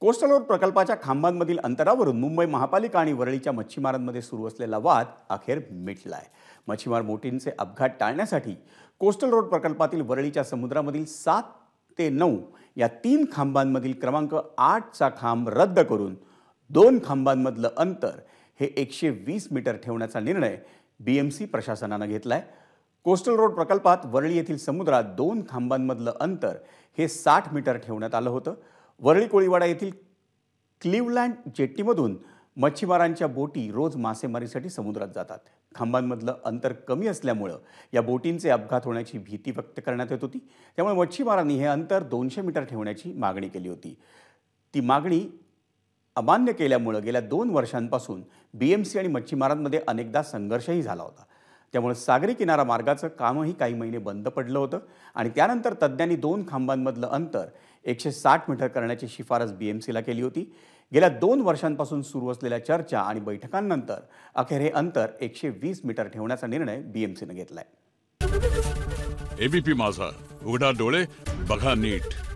coastal road प्रकल्पाच्या खांबांमधील अंतरावरून मुंबई महापालिका आणि वरळीच्या मच्छीमारांमध्ये सुरू असलेला वाद अखेर मिटला आहे मच्छीमार मोठींचे अपघात टाळण्यासाठी कोस्टल रोड प्रकल्पातील वरळीच्या समुद्रामधील सात ते नऊ या तीन खांबांमधील क्रमांक आठचा खांब रद्द करून दोन खांबांमधलं अंतर हे एकशे वीस मीटर ठेवण्याचा निर्णय बी एम सी प्रशासनानं घेतला आहे कोस्टल रोड प्रकल्पात वरळी येथील समुद्रात दोन खांबांमधलं अंतर हे साठ मीटर ठेवण्यात आलं होतं वरळी कोळीवाडा येथील क्लिवलँड जेट्टीमधून मच्छीमारांच्या बोटी रोज मासेमारीसाठी समुद्रात जातात खांबांमधलं अंतर कमी असल्यामुळं या बोटींचे अपघात होण्याची भीती व्यक्त करण्यात येत होती त्यामुळे मच्छीमारांनी हे अंतर दोनशे मीटर ठेवण्याची मागणी केली होती ती मागणी अमान्य केल्यामुळं गेल्या दोन वर्षांपासून बी एम सी आणि मच्छीमारांमध्ये अनेकदा संघर्षही झाला होता त्यामुळे सागरी किनारा मार्गाचं कामही काही महिने बंद पडलं होतं आणि त्यानंतर तज्ज्ञांनी दोन खांबांमधलं अंतर एकशे साठ मीटर करण्याची शिफारस बी एम सीला केली होती गेल्या दोन वर्षांपासून सुरू असलेल्या चर्चा आणि बैठकांनंतर अखेर हे अंतर एकशे वीस मीटर ठेवण्याचा निर्णय बी एम सीनं घेतलाय एबीपी माझा उघडा डोळे बघा नीट